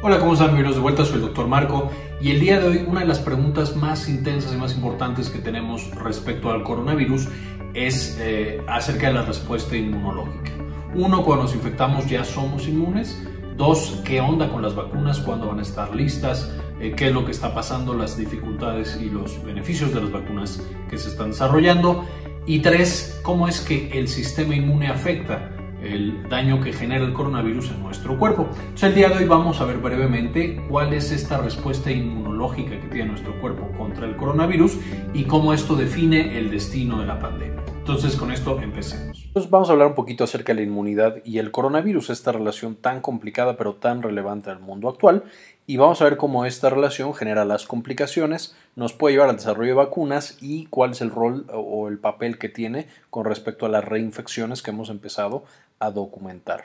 Hola, ¿cómo están? Bienvenidos de vuelta, soy el doctor Marco y el día de hoy una de las preguntas más intensas y más importantes que tenemos respecto al coronavirus es eh, acerca de la respuesta inmunológica. Uno, cuando nos infectamos ya somos inmunes. Dos, ¿qué onda con las vacunas? ¿Cuándo van a estar listas? Eh, ¿Qué es lo que está pasando? Las dificultades y los beneficios de las vacunas que se están desarrollando. Y tres, ¿cómo es que el sistema inmune afecta? el daño que genera el coronavirus en nuestro cuerpo. Entonces el día de hoy vamos a ver brevemente cuál es esta respuesta inmunológica que tiene nuestro cuerpo contra el coronavirus y cómo esto define el destino de la pandemia. Entonces con esto empecemos. Entonces vamos a hablar un poquito acerca de la inmunidad y el coronavirus, esta relación tan complicada pero tan relevante al mundo actual y vamos a ver cómo esta relación genera las complicaciones, nos puede llevar al desarrollo de vacunas y cuál es el rol o el papel que tiene con respecto a las reinfecciones que hemos empezado a documentar.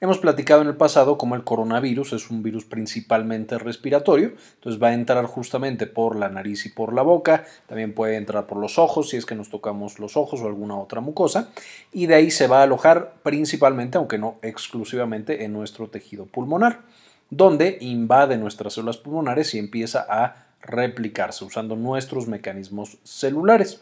Hemos platicado en el pasado cómo el coronavirus es un virus principalmente respiratorio, entonces va a entrar justamente por la nariz y por la boca, también puede entrar por los ojos si es que nos tocamos los ojos o alguna otra mucosa, y de ahí se va a alojar principalmente, aunque no exclusivamente, en nuestro tejido pulmonar, donde invade nuestras células pulmonares y empieza a replicarse usando nuestros mecanismos celulares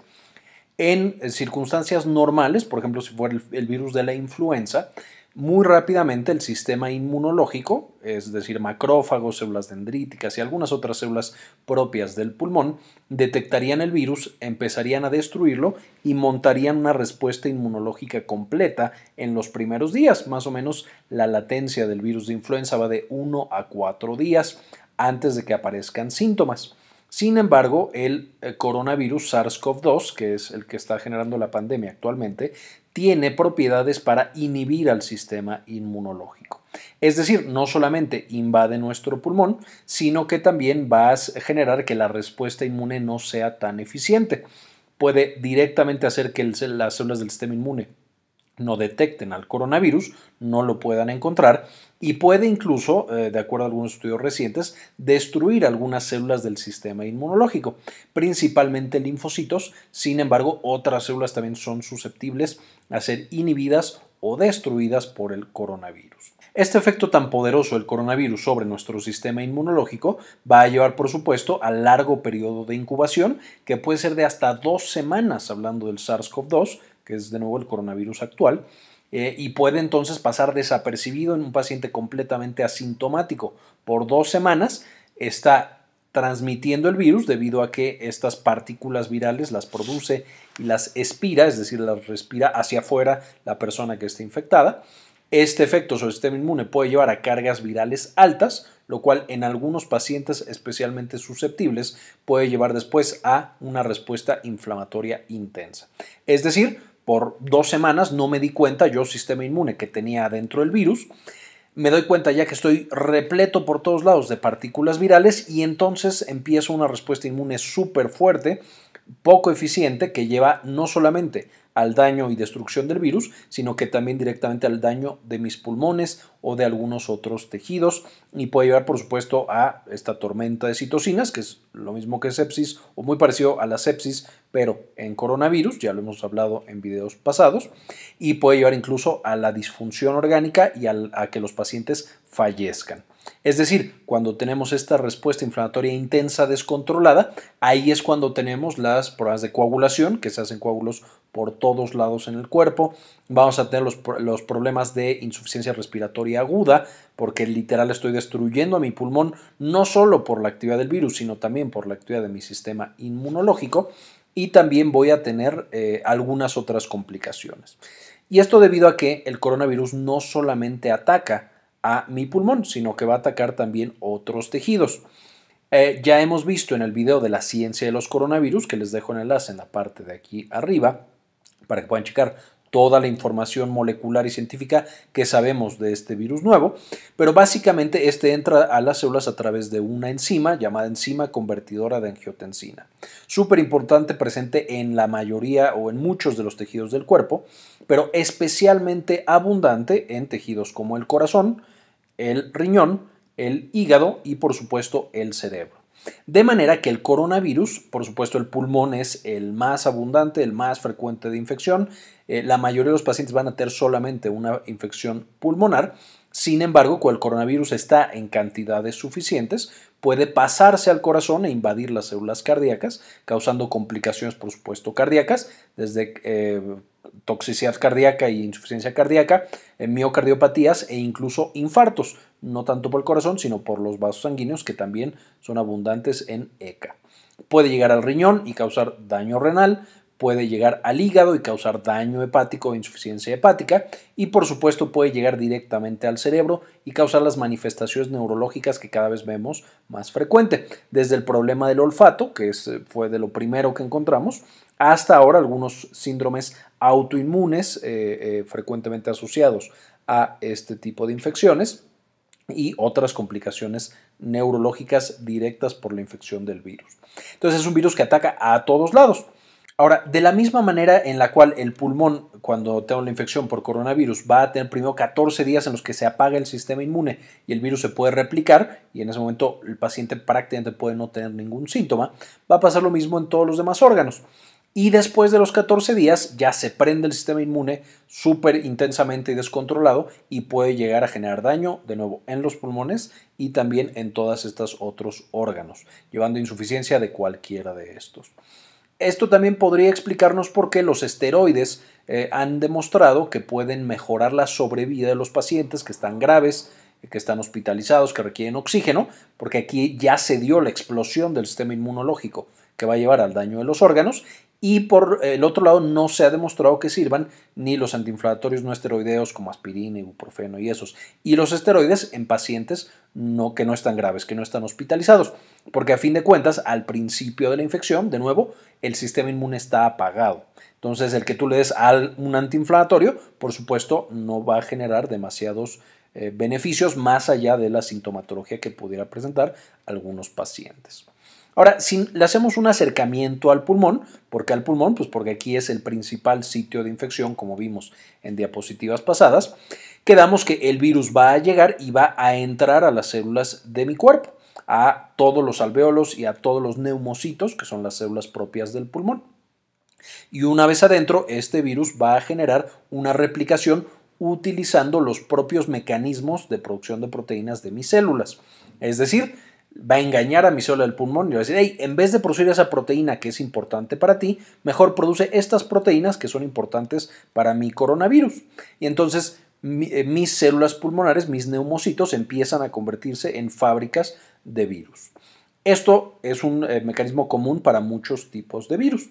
en circunstancias normales, por ejemplo, si fuera el, virus de la influenza, muy rápidamente el sistema inmunológico, es decir, macrófagos, células dendríticas y algunas otras células propias del pulmón, detectarían el virus, empezarían a destruirlo y montarían una respuesta inmunológica completa en los primeros días. Más o menos la latencia del virus de influenza va de 1 a 4 días antes de que aparezcan síntomas. Sin embargo, el eh, coronavirus SARS-CoV-2, que es el que está generando la pandemia actualmente, tiene propiedades para inhibir al sistema inmunológico. Es decir, no solamente invade nuestro pulmón, sino que también va a generar que la respuesta inmune no sea tan eficiente. Puede directamente hacer que las células del sistema inmune no detecten al coronavirus, no lo puedan encontrar y puede incluso, eh, de acuerdo a algunos estudios recientes, destruir algunas células del sistema inmunológico, principalmente linfocitos. Sin embargo, otras células también son susceptibles a ser inhibidas o destruidas por el coronavirus. Este efecto tan poderoso del coronavirus sobre nuestro sistema inmunológico va a llevar, por supuesto, a largo periodo de incubación, que puede ser de hasta dos semanas, hablando del SARS-CoV-2, que es de nuevo el coronavirus actual, eh, y puede entonces pasar desapercibido en un paciente completamente asintomático. Por dos semanas está transmitiendo el virus debido a que estas partículas virales las produce y las expira, es decir, las respira hacia afuera la persona que está infectada. Este efecto sobre el sistema inmune puede llevar a cargas virales altas, lo cual en algunos pacientes especialmente susceptibles puede llevar después a una respuesta inflamatoria intensa. Es decir, por dos semanas no me di cuenta yo, sistema inmune, que tenía dentro el virus. Me doy cuenta ya que estoy repleto por todos lados de partículas virales y entonces empiezo una respuesta inmune súper fuerte, poco eficiente, que lleva no solamente al daño y destrucción del virus, sino que también directamente al daño de mis pulmones o de algunos otros tejidos y puede llevar por supuesto a esta tormenta de citocinas, que es lo mismo que sepsis o muy parecido a la sepsis, pero en coronavirus, ya lo hemos hablado en videos pasados, y puede llevar incluso a la disfunción orgánica y a que los pacientes fallezcan. Es decir, cuando tenemos esta respuesta inflamatoria intensa descontrolada, ahí es cuando tenemos las pruebas de coagulación, que se hacen coágulos por todos lados en el cuerpo. Vamos a tener los, problemas de insuficiencia respiratoria aguda, porque literal estoy destruyendo a mi pulmón no solo por la actividad del virus, sino también por la actividad de mi sistema inmunológico. Y también voy a tener eh, algunas otras complicaciones. Y esto debido a que el coronavirus no solamente ataca a mi pulmón, sino que va a atacar también otros tejidos. Eh, ya hemos visto en el video de la ciencia de los coronavirus, que les dejo el enlace en la parte de aquí arriba, para que puedan checar toda la información molecular y científica que sabemos de este virus nuevo, pero básicamente este entra a las células a través de una enzima llamada enzima convertidora de angiotensina. Súper importante presente en la mayoría o en muchos de los tejidos del cuerpo, pero especialmente abundante en tejidos como el corazón, el riñón, el hígado y por supuesto el cerebro. De manera que el coronavirus, por supuesto el pulmón es el más abundante, el más frecuente de infección. Eh, la mayoría de los pacientes van a tener solamente una infección pulmonar. Sin embargo, cuando el coronavirus está en cantidades suficientes, puede pasarse al corazón e invadir las células cardíacas, causando complicaciones, por supuesto, cardíacas, desde eh, toxicidad cardíaca e insuficiencia cardíaca, eh, miocardiopatías e incluso infartos, no tanto por el corazón, sino por los vasos sanguíneos que también son abundantes en ECA. Puede llegar al riñón y causar daño renal, puede llegar al hígado y causar daño hepático o insuficiencia hepática y por supuesto puede llegar directamente al cerebro y causar las manifestaciones neurológicas que cada vez vemos más frecuente, desde el problema del olfato, que eh, fue de lo primero que encontramos, hasta ahora algunos síndromes autoinmunes eh, eh, frecuentemente asociados a este tipo de infecciones y otras complicaciones neurológicas directas por la infección del virus. Entonces es un virus que ataca a todos lados. Ahora, de la misma manera en la cual el pulmón, cuando tenga una infección por coronavirus, va a tener primero 14 días en los que se apaga el sistema inmune y el virus se puede replicar y en ese momento el paciente prácticamente puede no tener ningún síntoma, va a pasar lo mismo en todos los demás órganos y después de los 14 días ya se prende el sistema inmune súper intensamente y descontrolado y puede llegar a generar daño de nuevo en los pulmones y también en todos estos otros órganos, llevando insuficiencia de cualquiera de estos. Esto también podría explicarnos por qué los esteroides eh, han demostrado que pueden mejorar la sobrevida de los pacientes que están graves, que están hospitalizados, que requieren oxígeno, porque aquí ya se dio la explosión del sistema inmunológico que va a llevar al daño de los órganos y por eh, el otro lado no se ha demostrado que sirvan ni los antiinflamatorios no esteroideos como aspirina, ibuprofeno y esos, y los esteroides en pacientes no, que no están graves, que no están hospitalizados, porque a fin de cuentas al principio de la infección, de nuevo, el sistema inmune está apagado. Entonces el que tú le des a un antiinflamatorio, por supuesto, no va a generar demasiados eh, beneficios más allá de la sintomatología que pudiera presentar algunos pacientes. Ahora, si le hacemos un acercamiento al pulmón, ¿por qué al pulmón? Pues porque aquí es el principal sitio de infección, como vimos en diapositivas pasadas. Quedamos que el virus va a llegar y va a entrar a las células de mi cuerpo, a todos los alveolos y a todos los neumocitos, que son las células propias del pulmón. Y una vez adentro, este virus va a generar una replicación utilizando los propios mecanismos de producción de proteínas de mis células. Es decir, va a engañar a mi célula del pulmón y va a decir, en vez de producir esa proteína que es importante para ti, mejor produce estas proteínas que son importantes para mi coronavirus. Y entonces eh, mis células pulmonares, mis neumocitos, empiezan a convertirse en fábricas de virus. Esto es un eh, mecanismo común para muchos tipos de virus.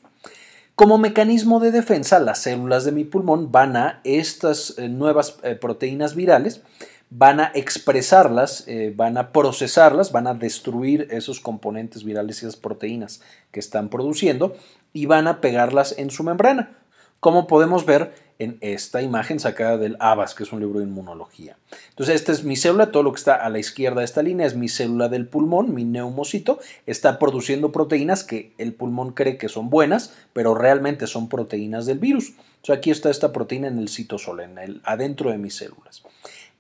Como mecanismo de defensa, las células de mi pulmón van a estas eh, nuevas proteínas virales van a expresarlas, eh, van a procesarlas, van a destruir esos componentes virales y esas proteínas que están produciendo y van a pegarlas en su membrana, como podemos ver en esta imagen sacada del ABAS, que es un libro de inmunología. Entonces, esta es mi célula, todo lo que está a la izquierda de esta línea es mi célula del pulmón, mi neumocito, está produciendo proteínas que el pulmón cree que son buenas, pero realmente son proteínas del virus. Entonces, aquí está esta proteína en el citosol, en el, adentro de mis células.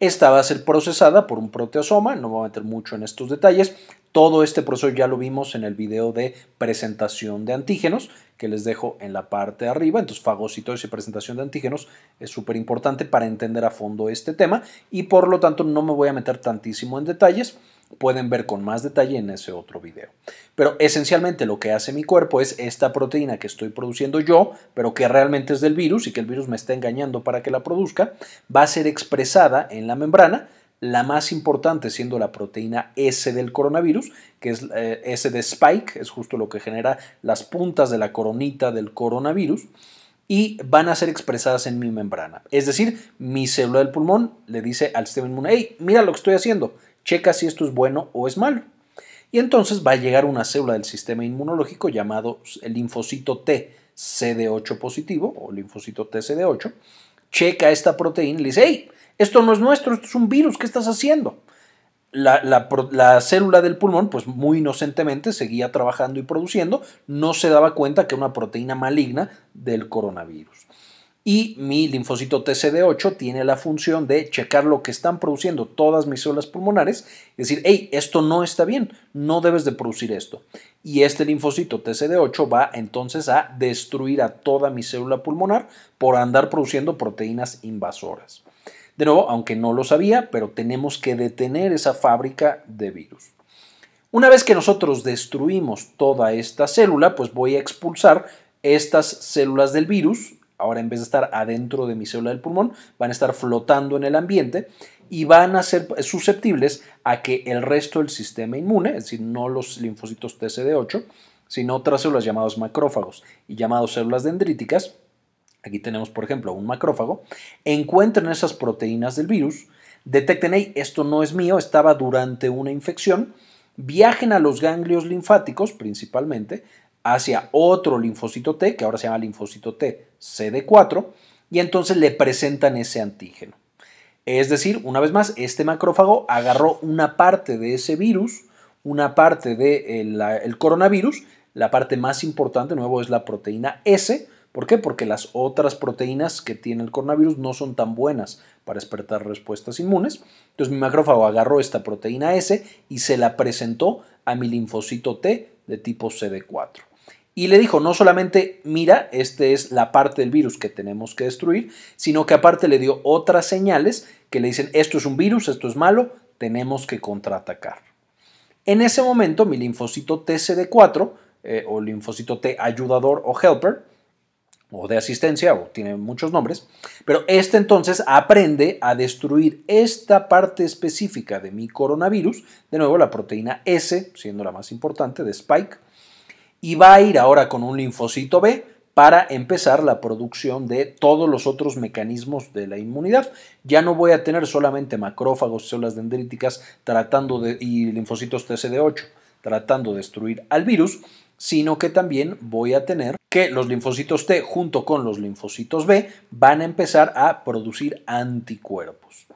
Esta va a ser procesada por un proteasoma, no me voy a meter mucho en estos detalles. Todo este proceso ya lo vimos en el video de presentación de antígenos, que les dejo en la parte de arriba. Entonces, fagocitosis y presentación de antígenos es súper importante para entender a fondo este tema y por lo tanto no me voy a meter tantísimo en detalles pueden ver con más detalle en ese otro video. Pero esencialmente lo que hace mi cuerpo es esta proteína que estoy produciendo yo, pero que realmente es del virus y que el virus me está engañando para que la produzca, va a ser expresada en la membrana, la más importante siendo la proteína S del coronavirus, que es eh, S de spike, es justo lo que genera las puntas de la coronita del coronavirus y van a ser expresadas en mi membrana. Es decir, mi célula del pulmón le dice al sistema inmune, mira lo que estoy haciendo, checa si esto es bueno o es malo. Y entonces va a llegar una célula del sistema inmunológico llamado el linfocito T CD8 positivo o linfocito T CD8, checa esta proteína y le dice, hey, esto no es nuestro, esto es un virus, ¿qué estás haciendo? La, la, célula del pulmón, pues muy inocentemente, seguía trabajando y produciendo, no se daba cuenta que era una proteína maligna del coronavirus. Y mi linfocito TCD8 tiene la función de checar lo que están produciendo todas mis células pulmonares y decir, hey, esto no está bien, no debes de producir esto. Y este linfocito TCD8 va entonces a destruir a toda mi célula pulmonar por andar produciendo proteínas invasoras. De nuevo, aunque no lo sabía, pero tenemos que detener esa fábrica de virus. Una vez que nosotros destruimos toda esta célula, pues voy a expulsar estas células del virus ahora en vez de estar adentro de mi célula del pulmón, van a estar flotando en el ambiente y van a ser susceptibles a que el resto del sistema inmune, es decir, no los linfocitos TCD8, sino otras células llamadas macrófagos y llamadas células dendríticas, aquí tenemos por ejemplo un macrófago, encuentren esas proteínas del virus, detecten, esto no es mío, estaba durante una infección, viajen a los ganglios linfáticos principalmente, hacia otro linfocito T, que ahora se llama linfocito T CD4, y entonces le presentan ese antígeno. Es decir, una vez más, este macrófago agarró una parte de ese virus, una parte del eh, el coronavirus, la parte más importante, nuevo, es la proteína S. ¿Por qué? Porque las otras proteínas que tiene el coronavirus no son tan buenas para despertar respuestas inmunes. Entonces mi macrófago agarró esta proteína S y se la presentó a mi linfocito T de tipo CD4 y le dijo, no solamente mira, esta es la parte del virus que tenemos que destruir, sino que aparte le dio otras señales que le dicen, esto es un virus, esto es malo, tenemos que contraatacar. En ese momento, mi linfocito TCD4 eh, o linfocito T ayudador o helper, o de asistencia, o tiene muchos nombres, pero este entonces aprende a destruir esta parte específica de mi coronavirus, de nuevo la proteína S, siendo la más importante de Spike, y va a ir ahora con un linfocito B para empezar la producción de todos los otros mecanismos de la inmunidad. Ya no voy a tener solamente macrófagos, células dendríticas tratando de, y linfocitos TCD8 tratando de destruir al virus, sino que también voy a tener que los linfocitos T junto con los linfocitos B van a empezar a producir anticuerpos.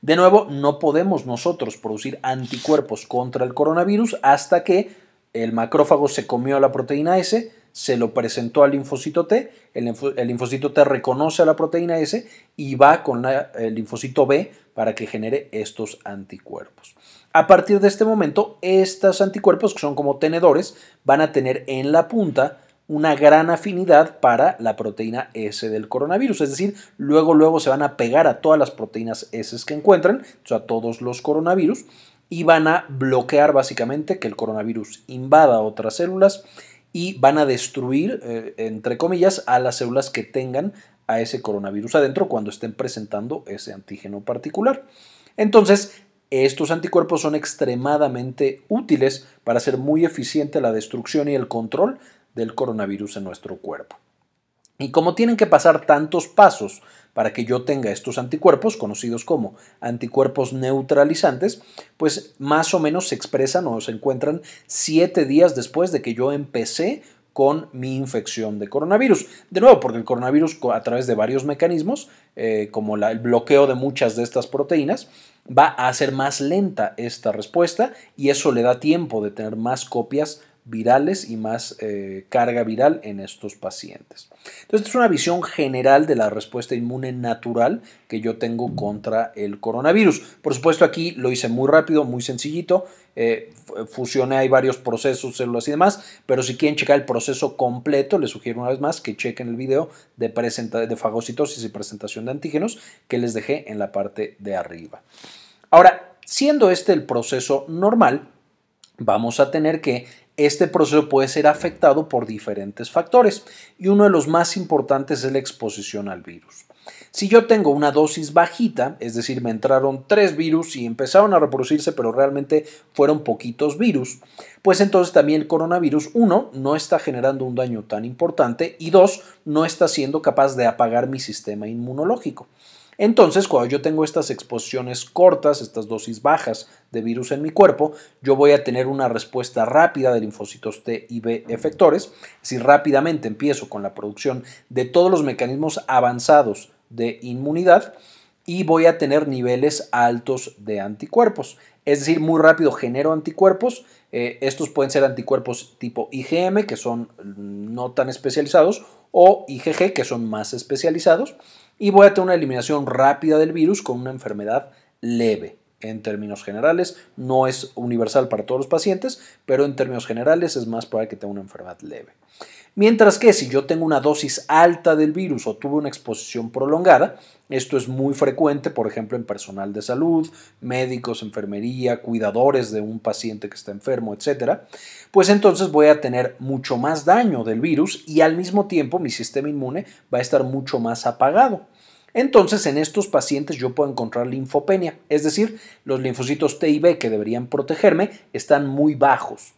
De nuevo, no podemos nosotros producir anticuerpos contra el coronavirus hasta que el macrófago se comió la proteína S, se lo presentó al linfocito T, el, linfocito T reconoce a la proteína S y va con el linfocito B para que genere estos anticuerpos. A partir de este momento, estos anticuerpos, que son como tenedores, van a tener en la punta una gran afinidad para la proteína S del coronavirus. Es decir, luego, luego se van a pegar a todas las proteínas S que encuentren, a todos los coronavirus, y van a bloquear básicamente que el coronavirus invada otras células y van a destruir, eh, entre comillas, a las células que tengan a ese coronavirus adentro cuando estén presentando ese antígeno particular. Entonces, estos anticuerpos son extremadamente útiles para hacer muy eficiente la destrucción y el control del coronavirus en nuestro cuerpo. Y como tienen que pasar tantos pasos para que yo tenga estos anticuerpos, conocidos como anticuerpos neutralizantes, pues más o menos se expresan o se encuentran siete días después de que yo empecé con mi infección de coronavirus. De nuevo, porque el coronavirus a través de varios mecanismos, eh, como el bloqueo de muchas de estas proteínas, va a hacer más lenta esta respuesta y eso le da tiempo de tener más copias virales y más eh, carga viral en estos pacientes. Entonces, esta es una visión general de la respuesta inmune natural que yo tengo contra el coronavirus. Por supuesto, aquí lo hice muy rápido, muy sencillito. Eh, fusioné hay varios procesos, células y demás, pero si quieren checar el proceso completo, les sugiero una vez más que chequen el video de, de fagocitosis y presentación de antígenos que les dejé en la parte de arriba. Ahora, siendo este el proceso normal, vamos a tener que este proceso puede ser afectado por diferentes factores y uno de los más importantes es la exposición al virus. Si yo tengo una dosis bajita, es decir, me entraron tres virus y empezaron a reproducirse, pero realmente fueron poquitos virus, pues entonces también el coronavirus, uno, no está generando un daño tan importante y dos, no está siendo capaz de apagar mi sistema inmunológico. Entonces, cuando yo tengo estas exposiciones cortas, estas dosis bajas de virus en mi cuerpo, yo voy a tener una respuesta rápida de linfocitos T y B efectores. Si rápidamente empiezo con la producción de todos los mecanismos avanzados de inmunidad y voy a tener niveles altos de anticuerpos. Es decir, muy rápido genero anticuerpos. Eh, estos pueden ser anticuerpos tipo IgM, que son mm, no tan especializados, o IgG, que son más especializados y voy a tener una eliminación rápida del virus con una enfermedad leve en términos generales. No es universal para todos los pacientes, pero en términos generales es más probable que tenga una enfermedad leve. Mientras que si yo tengo una dosis alta del virus o tuve una exposición prolongada, esto es muy frecuente, por ejemplo, en personal de salud, médicos, enfermería, cuidadores de un paciente que está enfermo, etcétera, pues entonces voy a tener mucho más daño del virus y al mismo tiempo mi sistema inmune va a estar mucho más apagado. Entonces, en estos pacientes yo puedo encontrar linfopenia, es decir, los linfocitos T y B que deberían protegerme están muy bajos.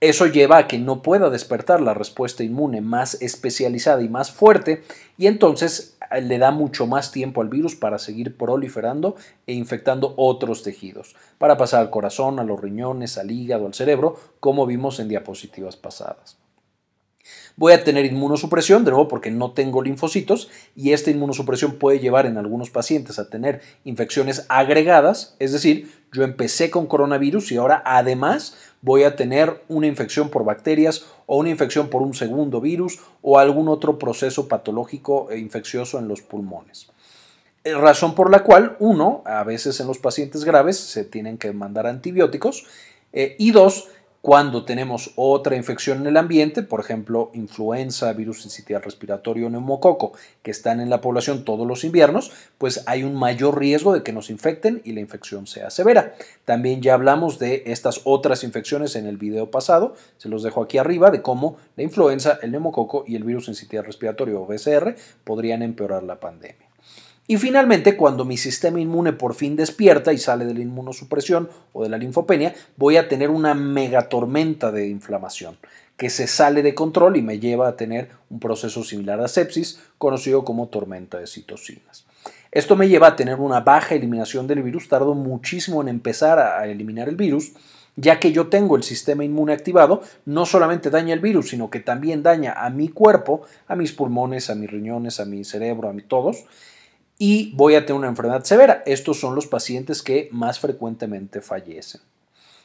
Eso lleva a que no pueda despertar la respuesta inmune más especializada y más fuerte y entonces eh, le da mucho más tiempo al virus para seguir proliferando e infectando otros tejidos, para pasar al corazón, a los riñones, al hígado, al cerebro, como vimos en diapositivas pasadas. Voy a tener inmunosupresión, de nuevo porque no tengo linfocitos, y esta inmunosupresión puede llevar en algunos pacientes a tener infecciones agregadas, es decir, yo empecé con coronavirus y ahora además voy a tener una infección por bacterias o una infección por un segundo virus o algún otro proceso patológico e infeccioso en los pulmones. Eh, razón por la cual, uno, a veces en los pacientes graves se tienen que mandar antibióticos eh, y dos, cuando tenemos otra infección en el ambiente, por ejemplo, influenza, virus sincitial respiratorio, neumococo, que están en la población todos los inviernos, pues hay un mayor riesgo de que nos infecten y la infección sea severa. También ya hablamos de estas otras infecciones en el video pasado, se los dejo aquí arriba, de cómo la influenza, el neumococo y el virus sincitial respiratorio o BCR podrían empeorar la pandemia. Y finalmente, cuando mi sistema inmune por fin despierta y sale de la inmunosupresión o de la linfopenia, voy a tener una megatormenta de inflamación que se sale de control y me lleva a tener un proceso similar a sepsis, conocido como tormenta de citocinas. Esto me lleva a tener una baja eliminación del virus, tardo muchísimo en empezar a eliminar el virus, ya que yo tengo el sistema inmune activado, no solamente daña el virus, sino que también daña a mi cuerpo, a mis pulmones, a mis riñones, a mi cerebro, a todos, y voy a tener una enfermedad severa. Estos son los pacientes que más frecuentemente fallecen.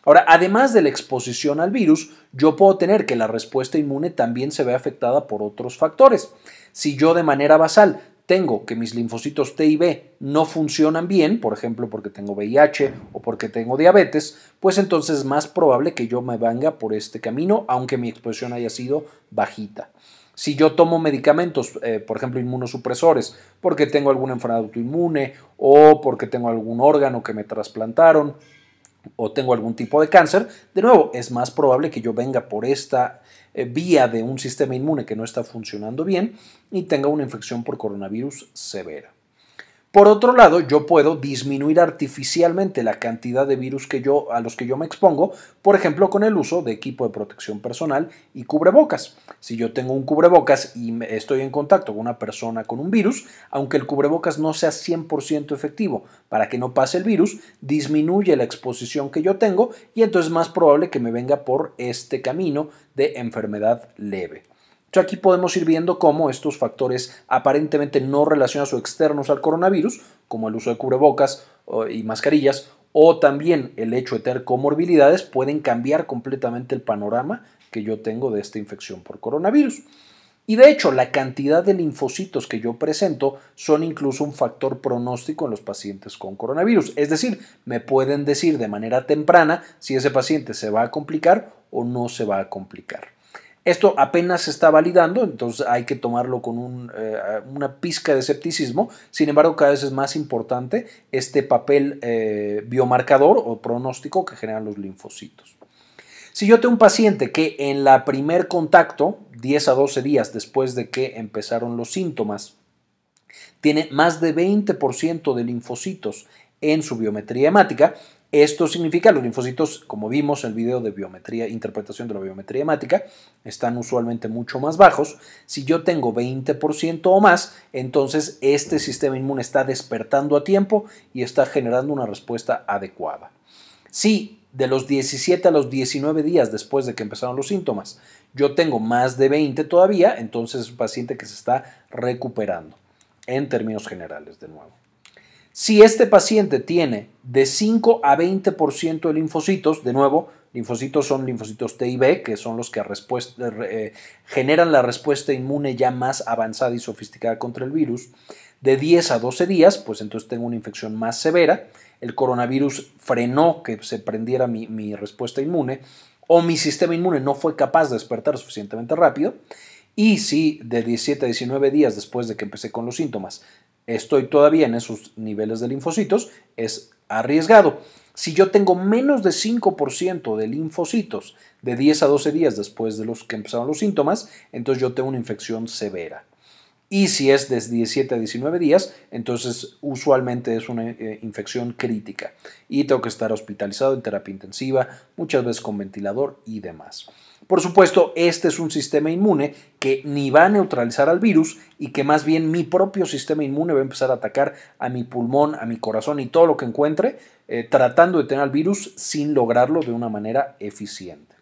Ahora, además de la exposición al virus, yo puedo tener que la respuesta inmune también se ve afectada por otros factores. Si yo de manera basal tengo que mis linfocitos T y B no funcionan bien, por ejemplo porque tengo VIH o porque tengo diabetes, pues entonces es más probable que yo me venga por este camino, aunque mi exposición haya sido bajita. Si yo tomo medicamentos, eh, por ejemplo, inmunosupresores, porque tengo alguna enfermedad autoinmune o porque tengo algún órgano que me trasplantaron o tengo algún tipo de cáncer, de nuevo, es más probable que yo venga por esta eh, vía de un sistema inmune que no está funcionando bien y tenga una infección por coronavirus severa. Por otro lado, yo puedo disminuir artificialmente la cantidad de virus que yo, a los que yo me expongo, por ejemplo, con el uso de equipo de protección personal y cubrebocas. Si yo tengo un cubrebocas y estoy en contacto con una persona con un virus, aunque el cubrebocas no sea 100% efectivo para que no pase el virus, disminuye la exposición que yo tengo y entonces es más probable que me venga por este camino de enfermedad leve aquí podemos ir viendo cómo estos factores aparentemente no relacionados o externos al coronavirus, como el uso de cubrebocas y mascarillas, o también el hecho de tener comorbilidades, pueden cambiar completamente el panorama que yo tengo de esta infección por coronavirus. Y de hecho, la cantidad de linfocitos que yo presento son incluso un factor pronóstico en los pacientes con coronavirus. Es decir, me pueden decir de manera temprana si ese paciente se va a complicar o no se va a complicar. Esto apenas se está validando, entonces hay que tomarlo con eh, una pizca de escepticismo. Sin embargo, cada vez es más importante este papel eh, biomarcador o pronóstico que generan los linfocitos. Si yo tengo un paciente que en la primer contacto, 10 a 12 días después de que empezaron los síntomas, tiene más de 20% de linfocitos en su biometría hemática, esto significa los linfocitos, como vimos en el video de biometría, interpretación de la biometría hemática, están usualmente mucho más bajos. Si yo tengo 20% o más, entonces este sistema inmune está despertando a tiempo y está generando una respuesta adecuada. Si de los 17 a los 19 días después de que empezaron los síntomas, yo tengo más de 20 todavía, entonces es un paciente que se está recuperando en términos generales, de nuevo. Si este paciente tiene de 5 a 20% de linfocitos, de nuevo, linfocitos son linfocitos T y B, que son los que eh, eh, generan la respuesta inmune ya más avanzada y sofisticada contra el virus, de 10 a 12 días, pues entonces tengo una infección más severa, el coronavirus frenó que se prendiera mi respuesta inmune o mi sistema inmune no fue capaz de despertar suficientemente rápido y si de 17 a 19 días después de que empecé con los síntomas estoy todavía en esos niveles de linfocitos, es arriesgado. Si yo tengo menos de 5% de linfocitos de 10 a 12 días después de los que empezaron los síntomas, entonces yo tengo una infección severa. Y si es de 17 a 19 días, entonces usualmente es una eh, infección crítica y tengo que estar hospitalizado en terapia intensiva, muchas veces con ventilador y demás. Por supuesto, este es un sistema inmune que ni va a neutralizar al virus y que más bien mi propio sistema inmune va a empezar a atacar a mi pulmón, a mi corazón y todo lo que encuentre, eh, tratando de tener al virus sin lograrlo de una manera eficiente.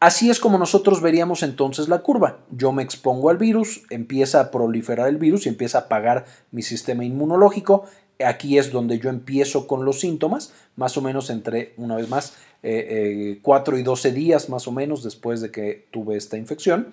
Así es como nosotros veríamos entonces la curva. Yo me expongo al virus, empieza a proliferar el virus y empieza a apagar mi sistema inmunológico. Aquí es donde yo empiezo con los síntomas, más o menos entre, una vez más, 4 eh, eh, y 12 días más o menos después de que tuve esta infección,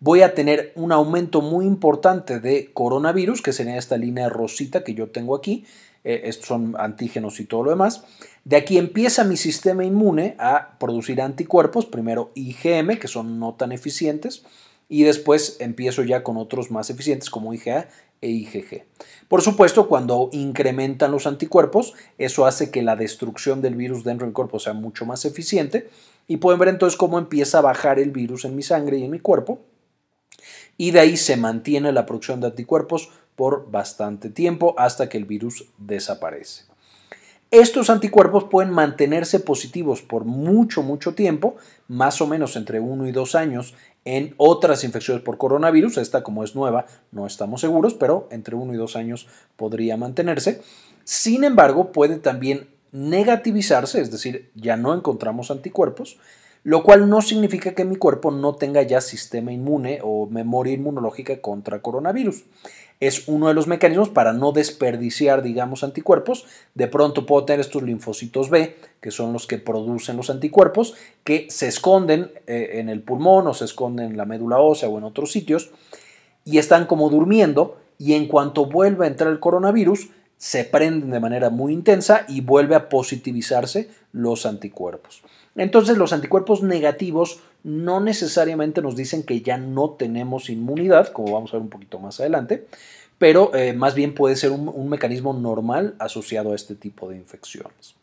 voy a tener un aumento muy importante de coronavirus, que sería esta línea rosita que yo tengo aquí. Eh, estos son antígenos y todo lo demás. De aquí empieza mi sistema inmune a producir anticuerpos, primero IgM, que son no tan eficientes, y después empiezo ya con otros más eficientes como IgA e IgG. Por supuesto, cuando incrementan los anticuerpos, eso hace que la destrucción del virus dentro del cuerpo sea mucho más eficiente y pueden ver entonces cómo empieza a bajar el virus en mi sangre y en mi cuerpo y de ahí se mantiene la producción de anticuerpos por bastante tiempo hasta que el virus desaparece. Estos anticuerpos pueden mantenerse positivos por mucho, mucho tiempo, más o menos entre uno y dos años en otras infecciones por coronavirus. Esta, como es nueva, no estamos seguros, pero entre uno y dos años podría mantenerse. Sin embargo, puede también negativizarse, es decir, ya no encontramos anticuerpos, lo cual no significa que mi cuerpo no tenga ya sistema inmune o memoria inmunológica contra coronavirus es uno de los mecanismos para no desperdiciar, digamos, anticuerpos. De pronto puedo tener estos linfocitos B, que son los que producen los anticuerpos, que se esconden eh, en el pulmón o se esconden en la médula ósea o en otros sitios y están como durmiendo y en cuanto vuelva a entrar el coronavirus, se prenden de manera muy intensa y vuelve a positivizarse los anticuerpos. Entonces los anticuerpos negativos no necesariamente nos dicen que ya no tenemos inmunidad, como vamos a ver un poquito más adelante, pero eh, más bien puede ser un, un mecanismo normal asociado a este tipo de infecciones.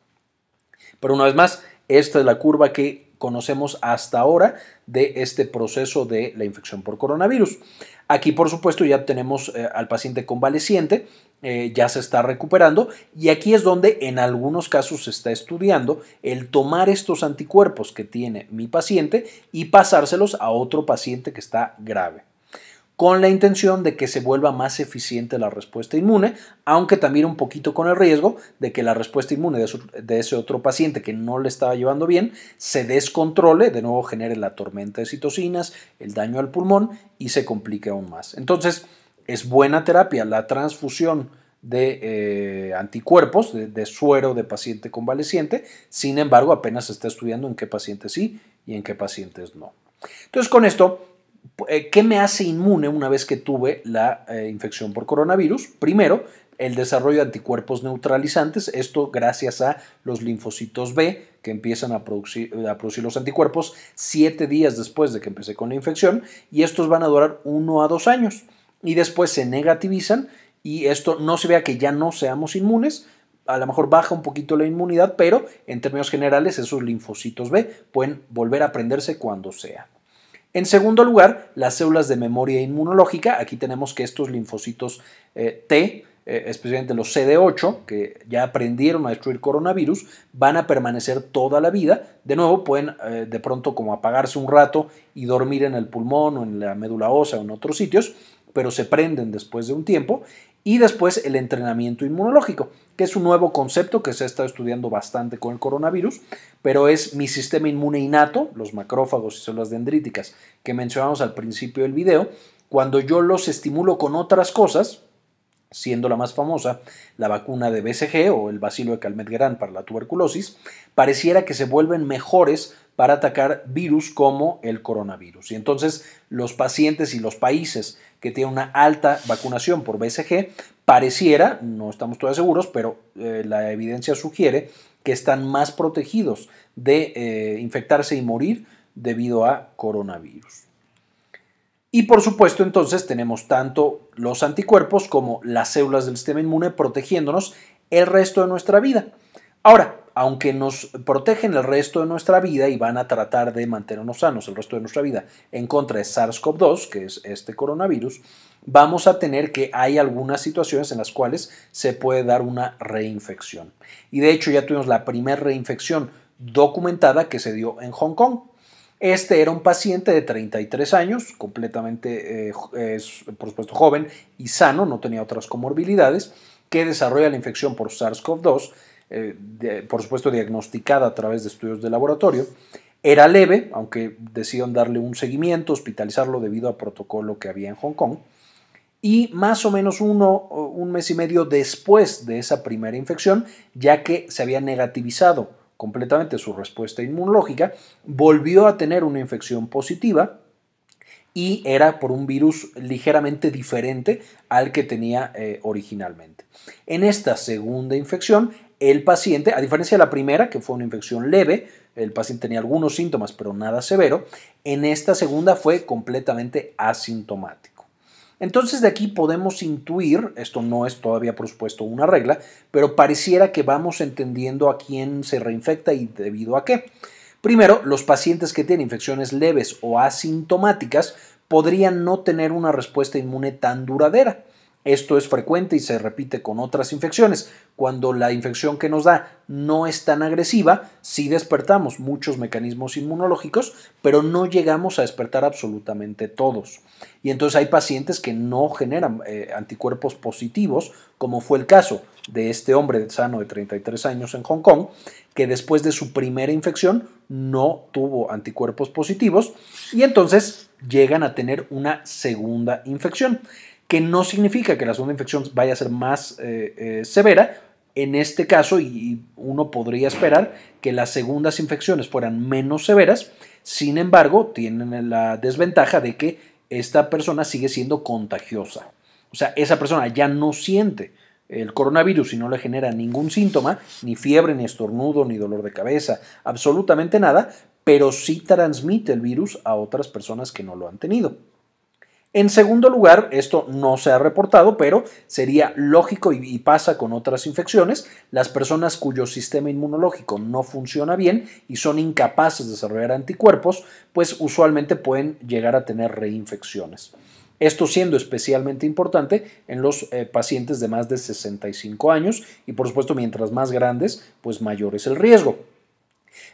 Pero una vez más, esta es la curva que conocemos hasta ahora de este proceso de la infección por coronavirus. Aquí, por supuesto, ya tenemos eh, al paciente convaleciente eh, ya se está recuperando y aquí es donde en algunos casos se está estudiando el tomar estos anticuerpos que tiene mi paciente y pasárselos a otro paciente que está grave con la intención de que se vuelva más eficiente la respuesta inmune, aunque también un poquito con el riesgo de que la respuesta inmune de, ese otro paciente que no le estaba llevando bien se descontrole, de nuevo genere la tormenta de citocinas, el daño al pulmón y se complique aún más. Entonces, es buena terapia la transfusión de eh, anticuerpos, de, suero de paciente convaleciente, sin embargo apenas se está estudiando en qué pacientes sí y en qué pacientes no. Entonces con esto, eh, ¿qué me hace inmune una vez que tuve la eh, infección por coronavirus? Primero, el desarrollo de anticuerpos neutralizantes, esto gracias a los linfocitos B que empiezan a producir, los anticuerpos siete días después de que empecé con la infección y estos van a durar uno a dos años y después se negativizan y esto no se vea que ya no seamos inmunes. A lo mejor baja un poquito la inmunidad, pero en términos generales esos linfocitos B pueden volver a prenderse cuando sea. En segundo lugar, las células de memoria inmunológica. Aquí tenemos que estos linfocitos eh, T, eh, especialmente los CD8, que ya aprendieron a destruir coronavirus, van a permanecer toda la vida. De nuevo, pueden eh, de pronto como apagarse un rato y dormir en el pulmón o en la médula ósea o en otros sitios, pero se prenden después de un tiempo. Y después el entrenamiento inmunológico, que es un nuevo concepto que se ha estado estudiando bastante con el coronavirus, pero es mi sistema inmune innato, los macrófagos y células dendríticas que mencionamos al principio del video, cuando yo los estimulo con otras cosas, siendo la más famosa la vacuna de BCG o el bacilo de Calmet-Guerin para la tuberculosis, pareciera que se vuelven mejores para atacar virus como el coronavirus. Y entonces los pacientes y los países que tienen una alta vacunación por BCG pareciera, no estamos todavía seguros, pero eh, la evidencia sugiere que están más protegidos de eh, infectarse y morir debido a coronavirus. Y por supuesto entonces tenemos tanto los anticuerpos como las células del sistema inmune protegiéndonos el resto de nuestra vida. Ahora, aunque nos protegen el resto de nuestra vida y van a tratar de mantenernos sanos el resto de nuestra vida en contra de SARS-CoV-2, que es este coronavirus, vamos a tener que hay algunas situaciones en las cuales se puede dar una reinfección. Y de hecho ya tuvimos la primera reinfección documentada que se dio en Hong Kong. Este era un paciente de 33 años, completamente, eh, por supuesto, joven y sano, no tenía otras comorbilidades, que desarrolla la infección por SARS-CoV-2, eh, por supuesto diagnosticada a través de estudios de laboratorio. Era leve, aunque decidieron darle un seguimiento, hospitalizarlo debido a protocolo que había en Hong Kong. Y más o menos uno, un mes y medio después de esa primera infección, ya que se había negativizado completamente su respuesta inmunológica, volvió a tener una infección positiva y era por un virus ligeramente diferente al que tenía eh, originalmente. En esta segunda infección, el paciente, a diferencia de la primera, que fue una infección leve, el paciente tenía algunos síntomas, pero nada severo, en esta segunda fue completamente asintomático. Entonces de aquí podemos intuir, esto no es todavía por supuesto una regla, pero pareciera que vamos entendiendo a quién se reinfecta y debido a qué. Primero, los pacientes que tienen infecciones leves o asintomáticas podrían no tener una respuesta inmune tan duradera. Esto es frecuente y se repite con otras infecciones. Cuando la infección que nos da no es tan agresiva, sí despertamos muchos mecanismos inmunológicos, pero no llegamos a despertar absolutamente todos. Y entonces hay pacientes que no generan eh, anticuerpos positivos, como fue el caso de este hombre sano de 33 años en Hong Kong, que después de su primera infección no tuvo anticuerpos positivos y entonces llegan a tener una segunda infección que no significa que la segunda infección vaya a ser más eh, eh, severa. En este caso, y uno podría esperar que las segundas infecciones fueran menos severas, sin embargo, tienen la desventaja de que esta persona sigue siendo contagiosa. O sea, esa persona ya no siente el coronavirus y no le genera ningún síntoma, ni fiebre, ni estornudo, ni dolor de cabeza, absolutamente nada, pero sí transmite el virus a otras personas que no lo han tenido. En segundo lugar, esto no se ha reportado, pero sería lógico y pasa con otras infecciones, las personas cuyo sistema inmunológico no funciona bien y son incapaces de desarrollar anticuerpos, pues usualmente pueden llegar a tener reinfecciones. Esto siendo especialmente importante en los eh, pacientes de más de 65 años y por supuesto mientras más grandes, pues mayor es el riesgo.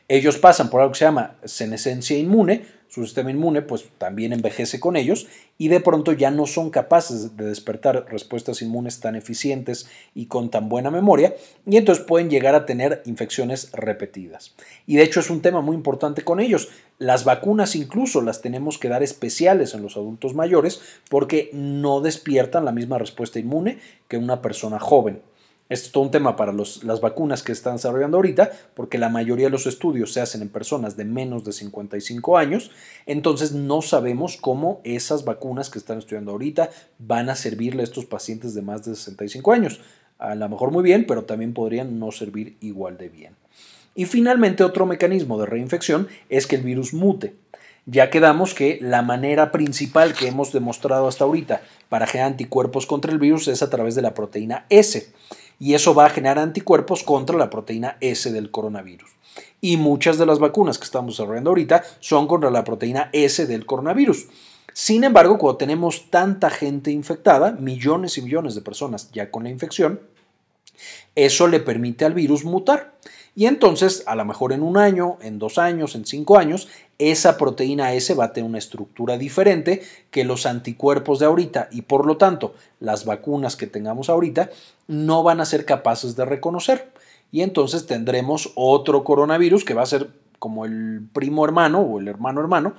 Ellos pasan por algo que se llama senescencia inmune, su sistema inmune pues también envejece con ellos y de pronto ya no son capaces de despertar respuestas inmunes tan eficientes y con tan buena memoria y entonces pueden llegar a tener infecciones repetidas. Y de hecho es un tema muy importante con ellos. Las vacunas incluso las tenemos que dar especiales en los adultos mayores porque no despiertan la misma respuesta inmune que una persona joven. Esto es todo un tema para las vacunas que están desarrollando ahorita, porque la mayoría de los estudios se hacen en personas de menos de 55 años, entonces no sabemos cómo esas vacunas que están estudiando ahorita van a servirle a estos pacientes de más de 65 años. A lo mejor muy bien, pero también podrían no servir igual de bien. Y finalmente, otro mecanismo de reinfección es que el virus mute. Ya quedamos que la manera principal que hemos demostrado hasta ahorita para generar anticuerpos contra el virus es a través de la proteína S y eso va a generar anticuerpos contra la proteína S del coronavirus. Y muchas de las vacunas que estamos desarrollando ahorita son contra la proteína S del coronavirus. Sin embargo, cuando tenemos tanta gente infectada, millones y millones de personas ya con la infección, eso le permite al virus mutar. Y entonces, a lo mejor en un año, en dos años, en cinco años, esa proteína S va a tener una estructura diferente que los anticuerpos de ahorita y por lo tanto las vacunas que tengamos ahorita no van a ser capaces de reconocer. Y entonces tendremos otro coronavirus que va a ser como el primo hermano o el hermano hermano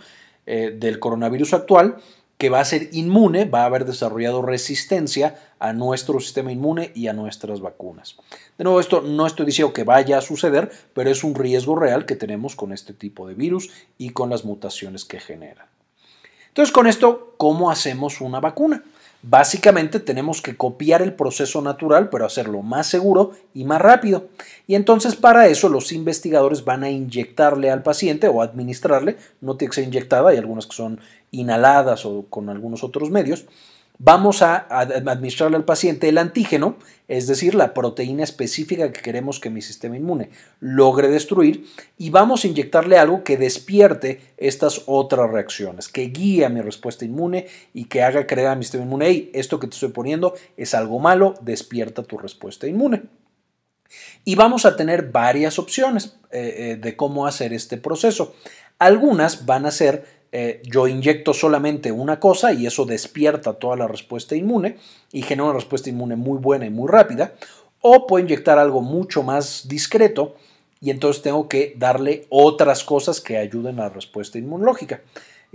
eh, del coronavirus actual, que va a ser inmune, va a haber desarrollado resistencia a nuestro sistema inmune y a nuestras vacunas. De nuevo, esto no estoy diciendo que vaya a suceder, pero es un riesgo real que tenemos con este tipo de virus y con las mutaciones que genera. Entonces, con esto, ¿cómo hacemos una vacuna? Básicamente tenemos que copiar el proceso natural, pero hacerlo más seguro y más rápido. Y entonces para eso los investigadores van a inyectarle al paciente o administrarle, no tiene que ser inyectada, hay algunas que son inhaladas o con algunos otros medios, vamos a administrarle al paciente el antígeno, es decir, la proteína específica que queremos que mi sistema inmune logre destruir, y vamos a inyectarle algo que despierte estas otras reacciones, que guíe a mi respuesta inmune y que haga creer a mi sistema inmune, hey, esto que te estoy poniendo es algo malo, despierta tu respuesta inmune. Y vamos a tener varias opciones eh, eh, de cómo hacer este proceso. Algunas van a ser eh, yo inyecto solamente una cosa y eso despierta toda la respuesta inmune y genera una respuesta inmune muy buena y muy rápida. O puedo inyectar algo mucho más discreto y entonces tengo que darle otras cosas que ayuden a la respuesta inmunológica,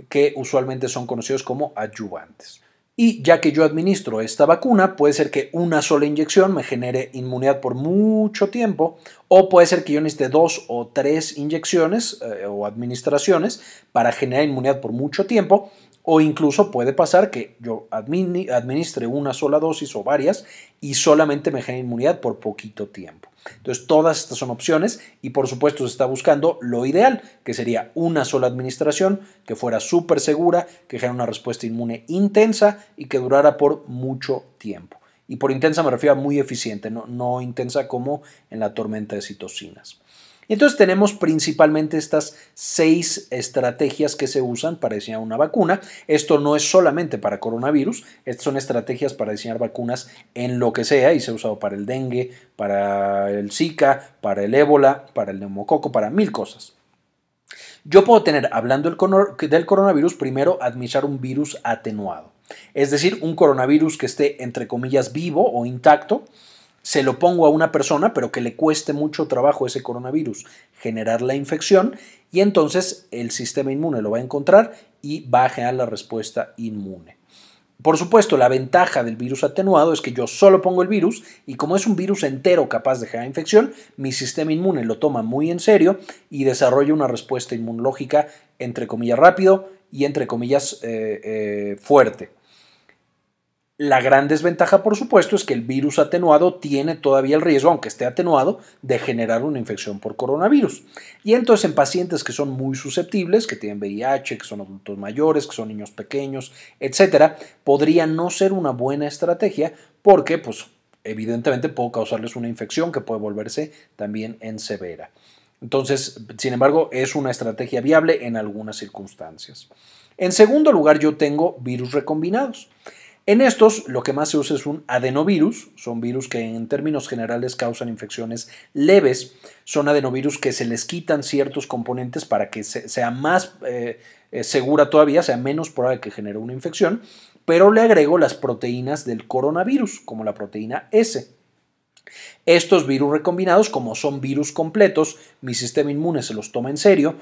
que usualmente son conocidos como adyuvantes. Y ya que yo administro esta vacuna, puede ser que una sola inyección me genere inmunidad por mucho tiempo o puede ser que yo necesite dos o tres inyecciones eh, o administraciones para generar inmunidad por mucho tiempo o incluso puede pasar que yo administre una sola dosis o varias y solamente me genere inmunidad por poquito tiempo. Entonces, todas estas son opciones y por supuesto se está buscando lo ideal, que sería una sola administración que fuera súper segura, que genere una respuesta inmune intensa y que durara por mucho tiempo. Y por intensa me refiero a muy eficiente, no, no intensa como en la tormenta de citocinas. Entonces tenemos principalmente estas seis estrategias que se usan para diseñar una vacuna. Esto no es solamente para coronavirus, estas son estrategias para diseñar vacunas en lo que sea y se ha usado para el dengue, para el Zika, para el ébola, para el neumococo, para mil cosas. Yo puedo tener, hablando del coronavirus, primero administrar un virus atenuado, es decir, un coronavirus que esté entre comillas vivo o intacto se lo pongo a una persona, pero que le cueste mucho trabajo ese coronavirus generar la infección y entonces el sistema inmune lo va a encontrar y va a generar la respuesta inmune. Por supuesto, la ventaja del virus atenuado es que yo solo pongo el virus y como es un virus entero capaz de generar infección, mi sistema inmune lo toma muy en serio y desarrolla una respuesta inmunológica entre comillas rápido y entre comillas eh, eh, fuerte. La gran desventaja, por supuesto, es que el virus atenuado tiene todavía el riesgo, aunque esté atenuado, de generar una infección por coronavirus. Y entonces en pacientes que son muy susceptibles, que tienen VIH, que son adultos mayores, que son niños pequeños, etcétera, podría no ser una buena estrategia porque pues evidentemente puedo causarles una infección que puede volverse también en severa. Entonces, sin embargo, es una estrategia viable en algunas circunstancias. En segundo lugar, yo tengo virus recombinados. En estos, lo que más se usa es un adenovirus, son virus que en términos generales causan infecciones leves, son adenovirus que se les quitan ciertos componentes para que sea más eh, eh, segura todavía, sea menos probable que genere una infección, pero le agrego las proteínas del coronavirus, como la proteína S. Estos virus recombinados, como son virus completos, mi sistema inmune se los toma en serio,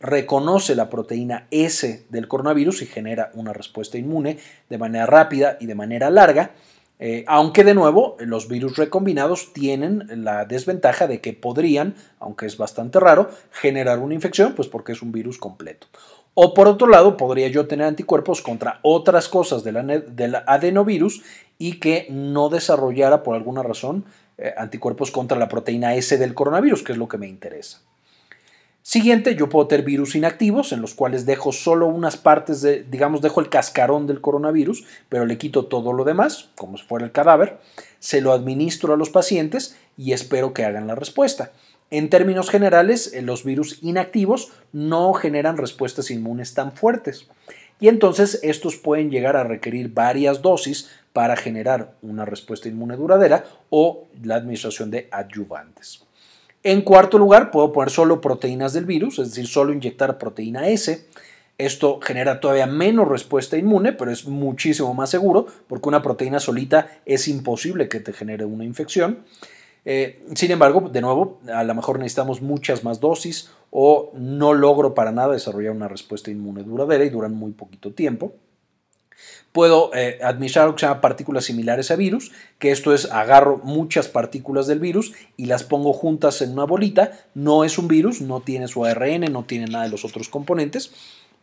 reconoce la proteína S del coronavirus y genera una respuesta inmune de manera rápida y de manera larga. Eh, aunque de nuevo los virus recombinados tienen la desventaja de que podrían, aunque es bastante raro, generar una infección, pues porque es un virus completo. O por otro lado, podría yo tener anticuerpos contra otras cosas del, adenovirus y que no desarrollara por alguna razón eh, anticuerpos contra la proteína S del coronavirus, que es lo que me interesa. Siguiente, yo puedo tener virus inactivos en los cuales dejo solo unas partes de, digamos, dejo el cascarón del coronavirus, pero le quito todo lo demás, como si fuera el cadáver, se lo administro a los pacientes y espero que hagan la respuesta. En términos generales, eh, los virus inactivos no generan respuestas inmunes tan fuertes y entonces estos pueden llegar a requerir varias dosis para generar una respuesta inmune duradera o la administración de adyuvantes. En cuarto lugar, puedo poner solo proteínas del virus, es decir, solo inyectar proteína S. Esto genera todavía menos respuesta inmune, pero es muchísimo más seguro porque una proteína solita es imposible que te genere una infección. Eh, sin embargo, de nuevo, a lo mejor necesitamos muchas más dosis o no logro para nada desarrollar una respuesta inmune duradera y duran muy poquito tiempo. Puedo eh, administrar lo que se partículas similares a virus, que esto es agarro muchas partículas del virus y las pongo juntas en una bolita. No es un virus, no tiene su ARN, no tiene nada de los otros componentes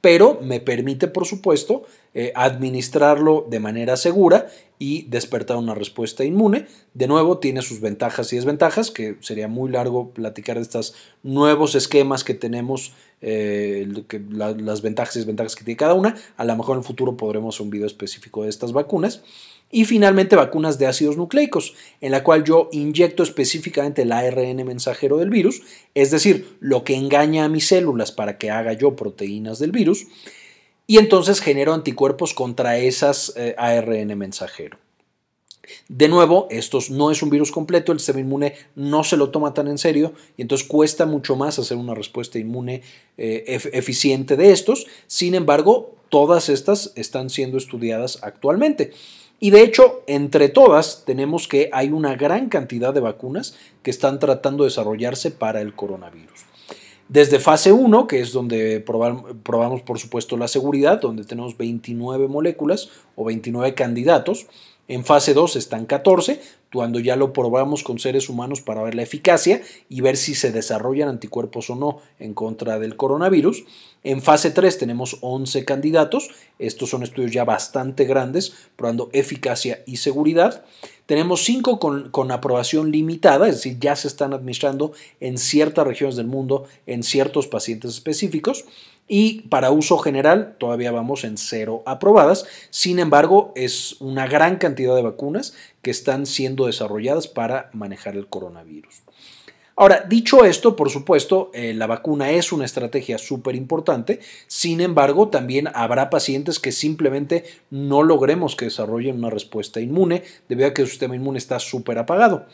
pero me permite, por supuesto, eh, administrarlo de manera segura y despertar una respuesta inmune. De nuevo, tiene sus ventajas y desventajas, que sería muy largo platicar de estos nuevos esquemas que tenemos, eh, las ventajas y desventajas que tiene cada una. A lo mejor en el futuro podremos un video específico de estas vacunas. Y finalmente vacunas de ácidos nucleicos, en la cual yo inyecto específicamente el ARN mensajero del virus, es decir, lo que engaña a mis células para que haga yo proteínas del virus, y entonces genero anticuerpos contra esas eh, ARN mensajero. De nuevo, esto no es un virus completo, el sistema inmune no se lo toma tan en serio y entonces cuesta mucho más hacer una respuesta inmune eh, eficiente de estos. Sin embargo, todas estas están siendo estudiadas actualmente. Y de hecho, entre todas, tenemos que hay una gran cantidad de vacunas que están tratando de desarrollarse para el coronavirus. Desde fase 1, que es donde probamos por supuesto la seguridad, donde tenemos 29 moléculas o 29 candidatos, en fase 2 están 14, cuando ya lo probamos con seres humanos para ver la eficacia y ver si se desarrollan anticuerpos o no en contra del coronavirus. En fase 3 tenemos 11 candidatos, estos son estudios ya bastante grandes, probando eficacia y seguridad. Tenemos cinco con, con aprobación limitada, es decir, ya se están administrando en ciertas regiones del mundo, en ciertos pacientes específicos. Y para uso general todavía vamos en cero aprobadas. Sin embargo, es una gran cantidad de vacunas que están siendo desarrolladas para manejar el coronavirus. Ahora, dicho esto, por supuesto, eh, la vacuna es una estrategia súper importante, sin embargo, también habrá pacientes que simplemente no logremos que desarrollen una respuesta inmune debido a que su sistema inmune está súper apagado.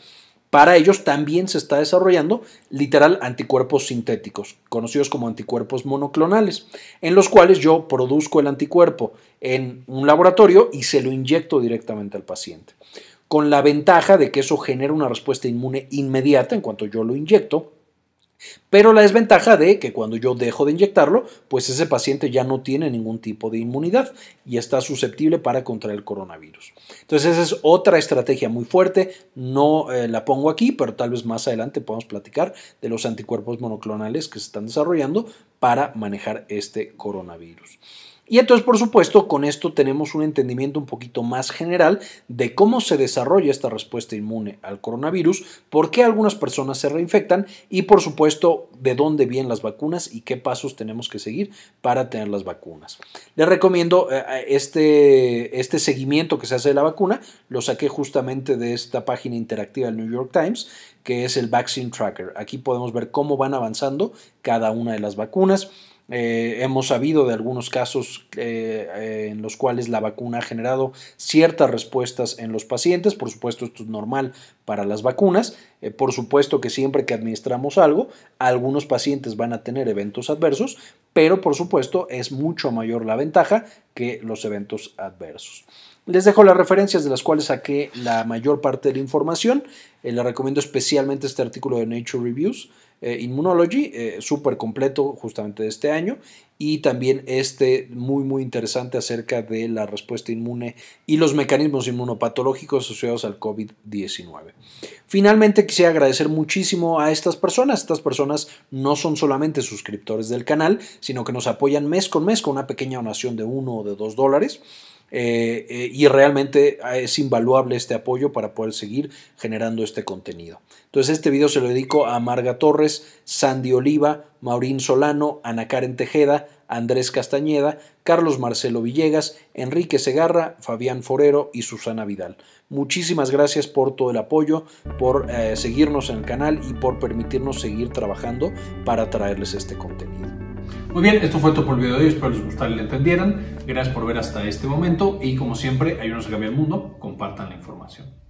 Para ellos también se está desarrollando literal anticuerpos sintéticos, conocidos como anticuerpos monoclonales, en los cuales yo produzco el anticuerpo en un laboratorio y se lo inyecto directamente al paciente con la ventaja de que eso genera una respuesta inmune inmediata en cuanto yo lo inyecto, pero la desventaja de que cuando yo dejo de inyectarlo, pues ese paciente ya no tiene ningún tipo de inmunidad y está susceptible para contraer el coronavirus. Entonces esa es otra estrategia muy fuerte, no eh, la pongo aquí, pero tal vez más adelante podamos platicar de los anticuerpos monoclonales que se están desarrollando para manejar este coronavirus. Y entonces, por supuesto, con esto tenemos un entendimiento un poquito más general de cómo se desarrolla esta respuesta inmune al coronavirus, por qué algunas personas se reinfectan y, por supuesto, de dónde vienen las vacunas y qué pasos tenemos que seguir para tener las vacunas. Les recomiendo eh, este, este seguimiento que se hace de la vacuna, lo saqué justamente de esta página interactiva del New York Times, que es el Vaccine Tracker. Aquí podemos ver cómo van avanzando cada una de las vacunas eh, hemos sabido de algunos casos eh, en los cuales la vacuna ha generado ciertas respuestas en los pacientes. Por supuesto, esto es normal para las vacunas. Eh, por supuesto que siempre que administramos algo, algunos pacientes van a tener eventos adversos, pero por supuesto es mucho mayor la ventaja que los eventos adversos. Les dejo las referencias de las cuales saqué la mayor parte de la información. Eh, les recomiendo especialmente este artículo de Nature Reviews, Inmunology, eh, Immunology, eh, súper completo justamente de este año, y también este muy muy interesante acerca de la respuesta inmune y los mecanismos inmunopatológicos asociados al COVID-19. Finalmente quisiera agradecer muchísimo a estas personas. Estas personas no son solamente suscriptores del canal, sino que nos apoyan mes con mes con una pequeña donación de 1 o de 2 dólares. Eh, eh, y realmente ah, es invaluable este apoyo para poder seguir generando este contenido. Entonces este video se lo dedico a Marga Torres, Sandy Oliva, Maurín Solano, Ana Karen Tejeda, Andrés Castañeda, Carlos Marcelo Villegas, Enrique Segarra, Fabián Forero y Susana Vidal. Muchísimas gracias por todo el apoyo, por eh, seguirnos en el canal y por permitirnos seguir trabajando para traerles este contenido. Muy bien, esto fue todo por el video de hoy, espero les gustara y le entendieran. Gracias por ver hasta este momento y como siempre, ayúdenos a cambiar el mundo, compartan la información.